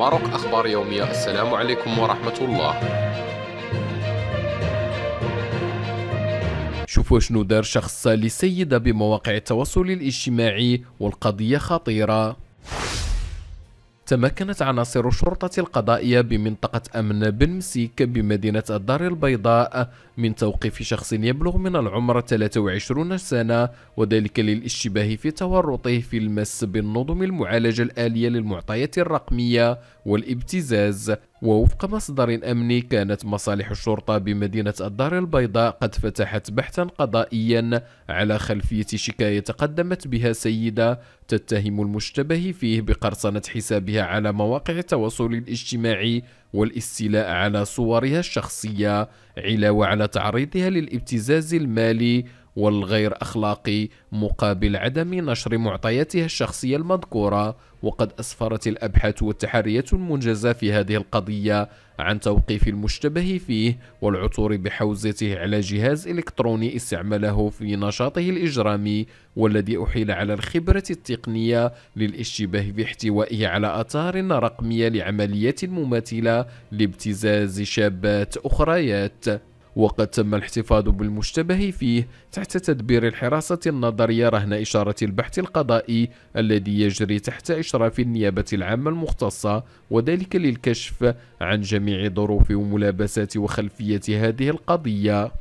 ماروك أخبار يومية السلام عليكم ورحمة الله شوفوا شنو دار شخص لسيدة بمواقع التواصل الاجتماعي والقضية خطيرة تمكنت عناصر الشرطة القضائية بمنطقة أمن بن مسيك بمدينة الدار البيضاء من توقيف شخص يبلغ من العمر 23 سنة وذلك للاشتباه في تورطه في المس بالنظم المعالجة الآلية للمعطيات الرقمية والابتزاز ووفق مصدر أمني كانت مصالح الشرطة بمدينة الدار البيضاء قد فتحت بحثا قضائيا على خلفية شكاية تقدمت بها سيدة تتهم المشتبه فيه بقرصنة حسابها على مواقع التواصل الاجتماعي والاستيلاء على صورها الشخصية علاوة على تعريضها للابتزاز المالي والغير أخلاقي مقابل عدم نشر معطياتها الشخصية المذكورة وقد أسفرت الأبحاث والتحريات المنجزة في هذه القضية عن توقيف المشتبه فيه والعثور بحوزته على جهاز إلكتروني استعمله في نشاطه الإجرامي والذي أحيل على الخبرة التقنية للاشتباه باحتوائه على آثار رقمية لعمليات مماثلة لابتزاز شابات أخريات وقد تم الاحتفاظ بالمشتبه فيه تحت تدبير الحراسة النظرية رهن إشارة البحث القضائي الذي يجري تحت إشراف النيابة العامة المختصة وذلك للكشف عن جميع ظروف وملابسات وخلفية هذه القضية